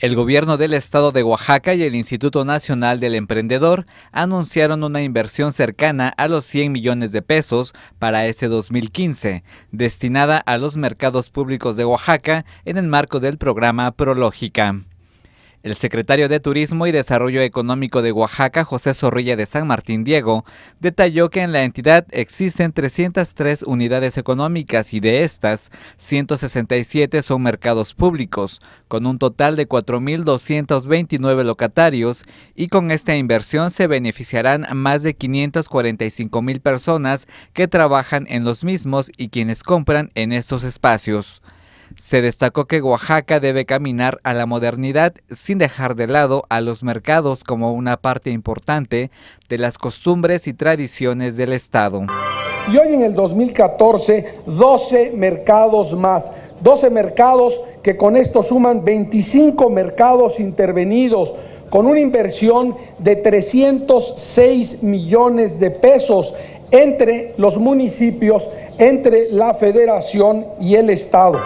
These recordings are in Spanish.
El gobierno del estado de Oaxaca y el Instituto Nacional del Emprendedor anunciaron una inversión cercana a los 100 millones de pesos para este 2015, destinada a los mercados públicos de Oaxaca en el marco del programa Prológica. El secretario de Turismo y Desarrollo Económico de Oaxaca, José Zorrilla de San Martín Diego, detalló que en la entidad existen 303 unidades económicas y de estas, 167 son mercados públicos, con un total de 4.229 locatarios y con esta inversión se beneficiarán más de 545.000 personas que trabajan en los mismos y quienes compran en estos espacios. Se destacó que Oaxaca debe caminar a la modernidad sin dejar de lado a los mercados como una parte importante de las costumbres y tradiciones del Estado. Y hoy en el 2014, 12 mercados más. 12 mercados que con esto suman 25 mercados intervenidos con una inversión de 306 millones de pesos entre los municipios, entre la federación y el Estado.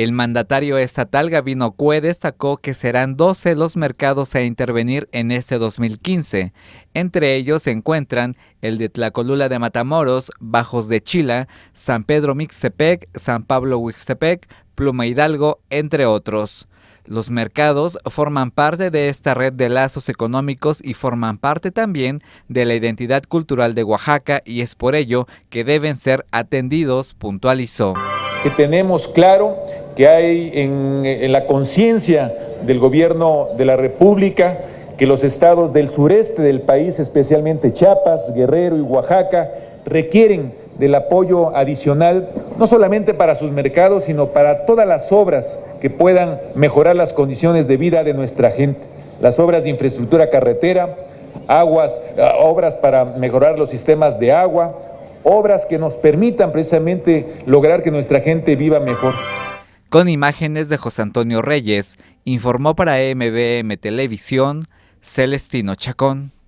El mandatario estatal Gabino Cue destacó que serán 12 los mercados a intervenir en este 2015. Entre ellos se encuentran el de Tlacolula de Matamoros, Bajos de Chila, San Pedro Mixtepec, San Pablo Huixtepec, Pluma Hidalgo, entre otros. Los mercados forman parte de esta red de lazos económicos y forman parte también de la identidad cultural de Oaxaca y es por ello que deben ser atendidos, puntualizó que tenemos claro que hay en, la conciencia del gobierno de la República que los estados del sureste del país, especialmente Chiapas, Guerrero y Oaxaca, requieren del apoyo adicional, no solamente para sus mercados, sino para todas las obras que puedan mejorar las condiciones de vida de nuestra gente, las obras de infraestructura carretera, aguas, ah, obras para mejorar los sistemas de agua, obras que nos permitan precisamente lograr que nuestra gente viva mejor. Con imágenes de José Antonio Reyes, informó para MBM Televisión Celestino Chacón.